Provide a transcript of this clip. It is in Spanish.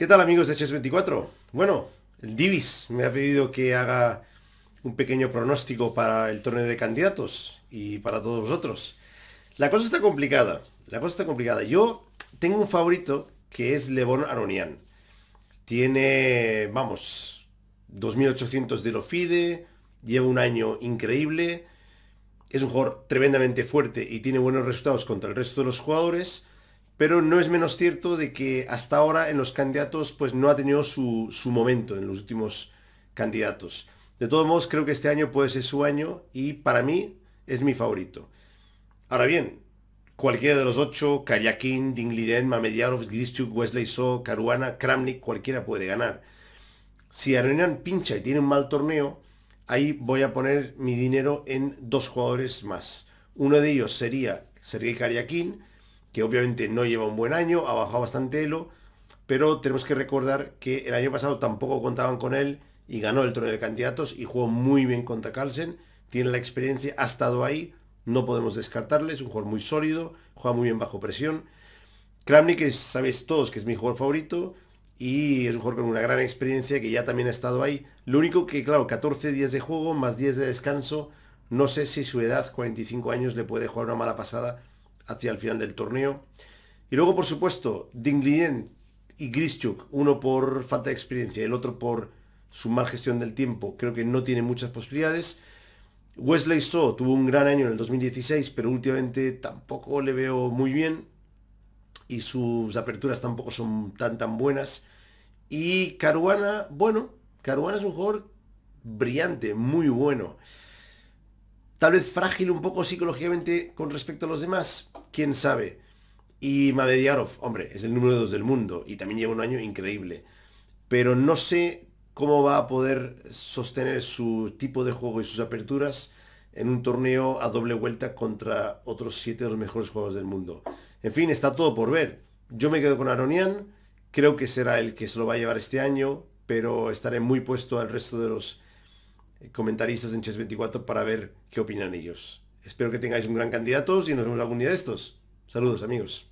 ¿Qué tal amigos de Chess24? Bueno, el Divis me ha pedido que haga un pequeño pronóstico para el torneo de candidatos y para todos vosotros. La cosa está complicada, la cosa está complicada. Yo tengo un favorito que es Levon Aronian. Tiene, vamos, 2800 de lo FIDE, lleva un año increíble, es un jugador tremendamente fuerte y tiene buenos resultados contra el resto de los jugadores pero no es menos cierto de que hasta ahora en los candidatos pues no ha tenido su, momento en los últimos candidatos. De todos modos, creo que este año puede ser su año y para mí es mi favorito. Ahora bien, cualquiera de los ocho, Karyakin, Liren, Mamediarov, Grischuk, Wesley So, Caruana, Kramnik, cualquiera puede ganar. Si Aronian pincha y tiene un mal torneo, ahí voy a poner mi dinero en dos jugadores más. Uno de ellos sería Sergei Karyakin, que obviamente no lleva un buen año, ha bajado bastante elo, pero tenemos que recordar que el año pasado tampoco contaban con él y ganó el trono de candidatos y jugó muy bien contra Carlsen, tiene la experiencia, ha estado ahí, no podemos descartarle, es un jugador muy sólido, juega muy bien bajo presión. Kramnik es, sabéis todos que es mi jugador favorito y es un jugador con una gran experiencia que ya también ha estado ahí. Lo único que, claro, 14 días de juego más 10 de descanso, no sé si su edad, 45 años, le puede jugar una mala pasada hacia el final del torneo. Y luego, por supuesto, Dinglien y Grischuk, uno por falta de experiencia y el otro por su mal gestión del tiempo, creo que no tiene muchas posibilidades. Wesley So tuvo un gran año en el 2016, pero últimamente tampoco le veo muy bien y sus aperturas tampoco son tan tan buenas. Y Caruana, bueno, Caruana es un jugador brillante, muy bueno tal vez frágil un poco psicológicamente con respecto a los demás, quién sabe. Y Mavediarov, hombre, es el número 2 del mundo y también lleva un año increíble. Pero no sé cómo va a poder sostener su tipo de juego y sus aperturas en un torneo a doble vuelta contra otros siete de los mejores juegos del mundo. En fin, está todo por ver. Yo me quedo con Aronian, creo que será el que se lo va a llevar este año, pero estaré muy puesto al resto de los eh, comentaristas en Chess24 para ver qué opinan ellos. Espero que tengáis un gran candidato y nos vemos algún día de estos. Saludos amigos.